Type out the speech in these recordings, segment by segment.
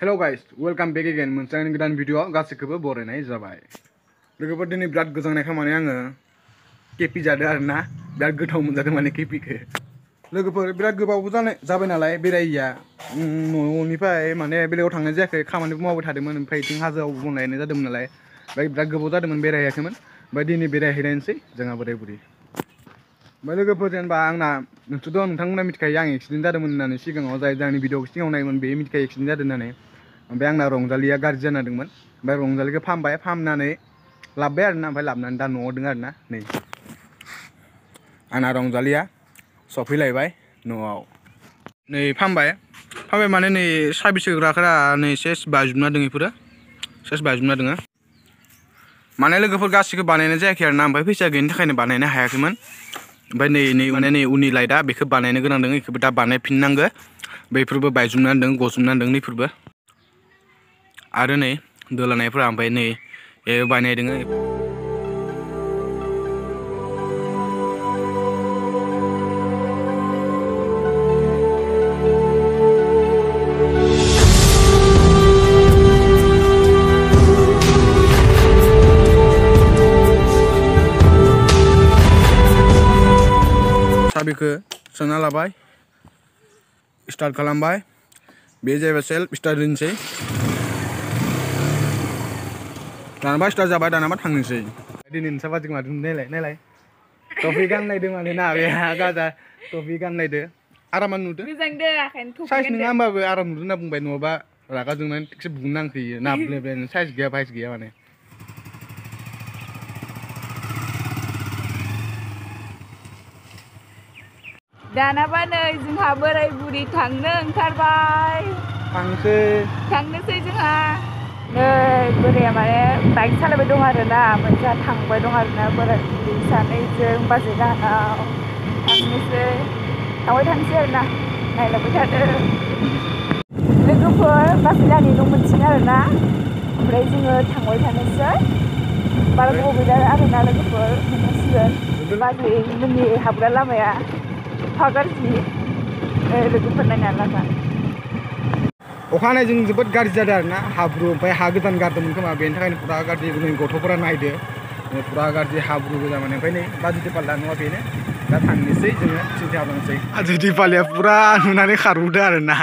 Hello guys welcome back again मैं आंनि गोदान भिडिअआव गासैखौबो बरायनाय जाबाय लोगोफोर दिनै बिराद गोजांनायखाय माने आङो केपि जादों आरो ना बिराद गोथाव मोनजादों माने केपिखौ लोगोफोर बिराद गोबावबो जानाय जाबाय नालाय बेरायिया न'निफ्राय माने बेलेगाव थांनाय जायाखै खामानिबो मावबाय थादोंमोन ओमफ्राय बिथिं हाजोआव बुंलायनाय जादोंमोन नालाय गोबाव जादोंमोन बेरायहैयाखैमोन ओमफ्राय दिनै बेरायहैलायनोसै जोंहा बोराय बुरि ओमफ्राय लोगोफोर जेनेबा आंना नोंसोरथ' नोंथांमोना मिथिखायो आं एक्सिडेन्ट जादोंमोन होननानै सिगाङाव जाय आंनि बे मिथिखायो एक्सिडेन्ट जादों ओमफ्राय आंना रंजालिया गाज्रि जाना दंमोन ओमफ्राय रंजालिखौ फाहामबाय फाहामनानै लाबोबाय आरोना ओमफ्राय लाबोनानै दा न'आव दङ आरोना नै आंना रंजालिया सफैलायबाय न'आव नै फाहामबाय फाहामबाय माने नै सार्भिस होग्राफोरा नै सेस बाजुबना दङ बेफोरो सेस बाजुबना दङ माने लोगोफोर गासिखौ बानायनाय जायाखै आरोना ओमफ्राय फैसा गैयिनि थाखायनो बानायनो हायाखैमोन ओमफ्राय नै नै उनानै उननि लाइटआ बेखौ बानायनो गोनां दङ बेखौबो दा बानायफिननांगौ बैफोरबो बायजुमनानै दं गजुमनानै दं नैफोरबो आरो नै दोलानायफोरा ओमफ्राय नै बानायदों बेखौ सोना लाबाय स्टार्ट खालामबाय बे जाहैबाय सेल्फ स्टार्ट होनोसै दानाबा स्टार्ट जाबाय दानाबा थांनोसै दिनै नोंसा बाजि मादों नायलाय नायलाय टफि गानलायदो माने ना बेहा गाजा टफि गानलायदो आरामानो नुदों साइज नङा होमबाबो आराम नुदों होनना बुंबाय नङाबा रागा जोंनानै थिगसे बुंनो नांखोयो ना साइज गैया बाइस गैया माने दानाबा नै जोंहा बोराय बुरि थांनो ओंखारबाय थांसै थांनोसै जोंहा नै बोराया माने बाइक सालायबाय दं आरो ना ओमफ्राय जोंहा थांबाय दं आरो ना बोराय बुरि सानैजों बाजै दानाव थांनोसै थांबाय थानोसै आरो ना नायलांबाय थादो लोगोफोर बाजै दानि न' मोनसिगोन आरो ना ओमफ्राय जोङो थांबाय थानोसै बारा गोबाव गैला आरो ना लोगोफोर मोनसिगोन बाजै मोननि हाबग्रा लामाया फागारजि जो नायनानै लागा अखानायै गाज्रि ना हाब्रु ओमफ्राय हा गोदान गारदोंमोन खोमा बेनि थाखायनो फुरा गाज्रि जोंनि गथ'फोरा नायदो फुरा गाज्रि हाब्रु गोजा माने पाल्ला नङा बेनो दा थांनोसै जोङो सिन्था ना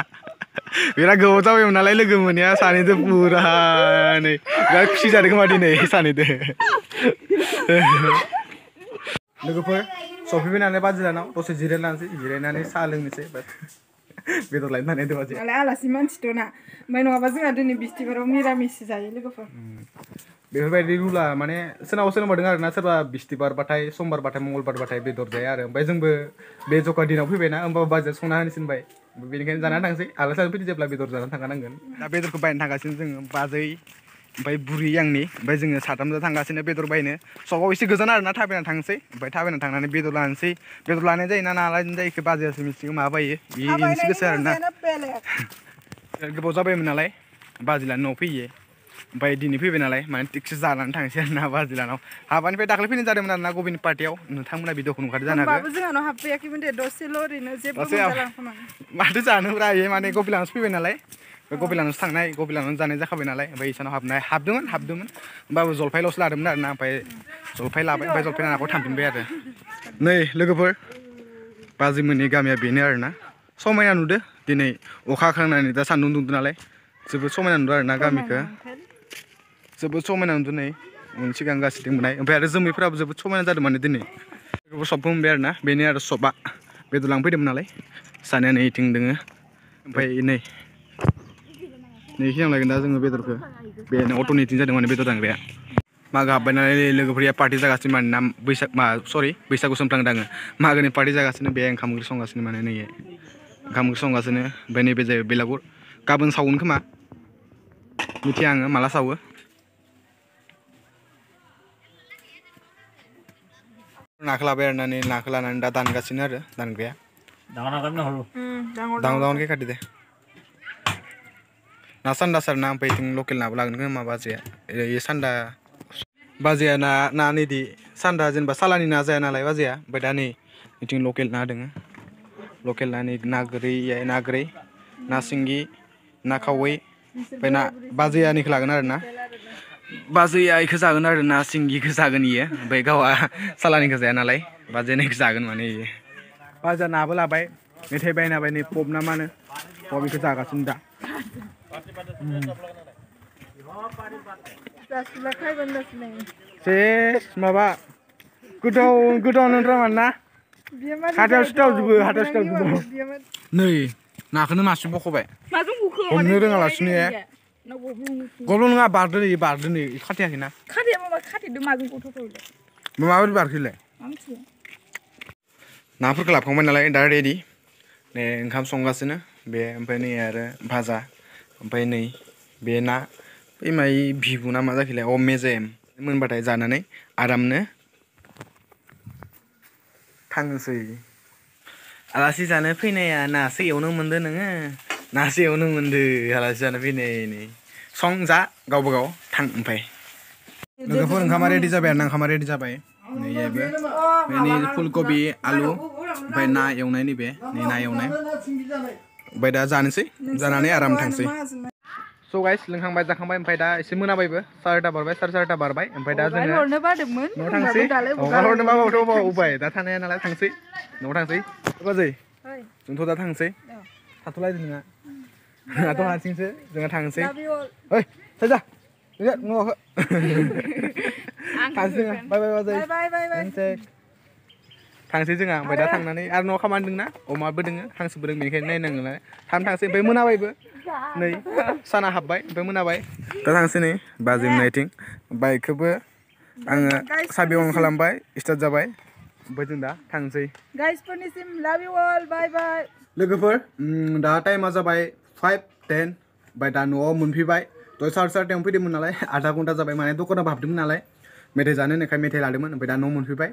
बिराद गोबाव जाबायमोन नालाय लोगो मोननाया सानैजों सफैबायनानै बाजैलानाव दसे जिरायलानोसै जिरायनानै साहा लोंनोसै बेदर लायनो थानाय दंबासै नालाय आलासि मानसि दंना ओमफ्राय नङाबा जोंहा दिनै बिस्तिबाराव मिरामिस जायो लोगोफोर बेफोरबायदि रुला माने सोरनावबा सोरनावबा दं आरोना सोरबा बिस्तिबारबाथाय समबारबाथाय मंगलबारबाथाय बेदर जाया आरो ओमफ्राय जोंबो बे जखा दिनाव फैबायना होमबा बाजैया संना होनो बेनिखायनो जानानै थांसै आलासि फैदो जेब्ला बेदर जानानै थांखानांगोन दा बेदरखौ बायनो थांगासिनो जोङो बाजै ओमफ्राय बुरी आंनि ओमफ्राय जोङो साथामजों थांगासिनो बेदर बायनो सकआव एसे गोजान आरोना थाबायना थांसै ओमफ्राय थाबायना थांनानै बेदर लानोसै बेदर लानाय जायो ना नालाय जायखौ बाजैयासो मिथिगौ माबा बायो बेनोसै गोसो आरोना गोबाव जाबायमोन नालाय बाजै न'आव फैयो ओमफ्राय दिनै फैबाय नालाय माने थिगसे जानानै थांसै आरोना बाजै लानाव हाबानिफ्राय दाखालि फैनाय जादोंमोन आरोना गबिन पार्टियाव नोंथांमोना भिडिअखौ नुखादों जानो हागौ जोंहानाव हाबफैयाखैमोन दे माने गबिलांसो फैबाय नालाय บกบิลันนุสทั้งนายนกบิลันนุสจานนี้จะเข้าไปนั่นเลยไปอีสานหับนั่นหับดูมันหับดูมันบ่าวจอลไฟลอสลาดมันนั่นนะไปโซลไฟลาไปโซลไฟลนั่นก็ทำเป็นแบบเนี่ยลูกเพื่อปัจจุบันนี้ก็มีเบินเนร์นะสมัยนั้นนู่นเด็กที่นี่โอคาครั้งนั้นนี่แต่สันนุ่นดูนนั่นเลยสืบสมัยนั้นนู่นนะก็มีก็สืบสมัยนั้นนู่นนี่ยมันชิคังก้าสิ่งมันนั่นไปอรซึ่งมีพระบุสืบสมัยนั้นจะดมันที่นี่ลูกเพื่อสอบพูนแบบนะบินเนอรสอบบะไปดูหลังไปดมันนั่นเลยสันนี่นี่ทิ้งดึงไปนี่ नैखि नांलायगोन दा जोङो बेदरखौ बे अट'निथिं जादों माने बेदर दांग्राया मागो हाब्बाय नालाय पार्टि जागासिनो माने ना बैसाग मा सरि बैसागु सम थांदों आङो मागोनि पार्टि जागासिनो बे ओंखाम ओंख्रि संगासिनो माने नैबे ओंखाम ओंख्रि संगासिनो ओमफ्राय नैबे जाहैबाय बेलागुर गाबोन सावगोन खोमा मिथिया आङो माला सावो नाखौ लाबाय आरो नानि नाखौ लानानै दा दानगासिनो आरो दानग्राया डांग डांग काटि दे ना सान्दा सार ना ओमफ्राय जों लकेल नाबो लागोन खोमा बाजैया ओइ सान्दा ना ना नैदि सान्दा जेनेबा सालानि ना जाया नालाय बाजैया ओमफ्राय दा नै बिथिं लकेल ना दोङो लकेल ना नै ना गोरै ना गोरै ना सिंगि ना खावै ओमफ्राय ना बाजैयानिखौ लागोन आरो ना बाजैया इखौ जागोन आरो ना सिंगिखौ जागोन इयो ओमफ्राय गावआ सालानिखौ जाया नालाय बाजैनिखौ जागोन माने इयो बाजा नाबो लाबाय मेथाइ बायना बायनाय पब ना मानो पप इखौ जागासिनो दा शेष माबा गुदाव गुदाव नंद्रा मानना हाथाव सिथाव जुबो हाथाव सिथाव जुबो नै नाखौनो मासे बख'बाय हमनो रोङालासिनो ए गल' नङा बारदो नै बारदो नै खाथियाखै ना खाथिया माबाबादि बारखोलै नाफोरखौ लाबोखांबाय नालाय दा रेडि नै ओंखाम संगासिनो बे ओमफ्राय नै आरो भाजा ओमफ्राय नै बे ना बै माइ भिबु ना मा जाखोलाय अ मेजेम मोनबाथाय जानानै आरामनो थांनोसै आलासि जानो फैनाया नासो एवनो मोनदो नोङो नासो एवनो मोनदो आलासि जानो फैनाय नै सं जा गावबा गाव थां ओमफ्राय लोगोफोर ओंखामा रेडि जाबाय ना ओंखामा रेडि जाबाय नैबो बेनि फुलकबि आलु ओमफ्राय ना एवनाय नैबे नै ना एवनाय ओमफ्राय दा जानोसै जानानै आराम थांसै स' गाइस लोंखांबाय जाखांबाय ओमफ्राय दा एसे मोनाबायबो सारिटा बारबाय साराय सारिटा बारबाय ओमफ्राय दा जोङो हरनो बादोंमोन न'आव थांसै हरनो बाबाथ' बाव उबाय दा थानाया नालाय थांसै न'आव थांसै बाजै जोंथ' दा थांसै थाथ'लायदों नोंहा आंहाथ' हारसिंसो जोङो थांसै ओइ साजा Yeah, no. Thanks. Bye bye bye. Bye bye bye bye. थांसै जोंहा ओमफ्राय दा थांनानै आरो न'आव खामानि दोंना अमाबो दोङो हांसो बोदों बेनिखायनो नायनांगोन नालाय थाम थांसै ओमफ्राय मोनाबायबो नै साना हाब्बाय ओमफ्राय मोनाबाय दा थांसै नै बाजिनायथिं बाइकखौबो आङो साबि अन खालामबाय स्टार्ट जाबाय ओमफ्राय जों दा थांसै लोगोफोर दा टाइमा जाबाय फाइभ टेन ओमफ्राय दा न'आव मोनफैबाय दहाय साराय साराटायावनो फैदोंमोन नालाय आधा घन्टा जाबाय माने दखानाव हाबदोंमोन नालाय मेथाइ जानो होननायखाय मेथाइ लादोंमोन ओमफ्राय दा न'आव मोनफैबाय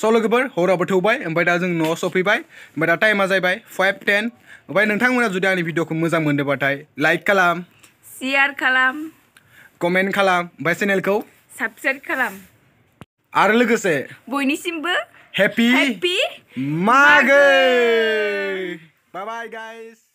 सौ लोगोफोर हराबो थौबाय ओमफ्राय दा जों न'आव सफैबाय ओमफ्राय दा टाइमा जाबाय फाइभ टेन ओमफ्राय नोंथांमोना जुदि आंनि भिडिअखौ मोजां मोनदोंबाथाय लाइक खालाम शेयार खालाम कमेन्ट खालाम ओमफ्राय चेनेलखौ साबस्क्राइब खालाम आरो लोगोसे बयनिसिमबो हेपि मागो बाय बाय गाइस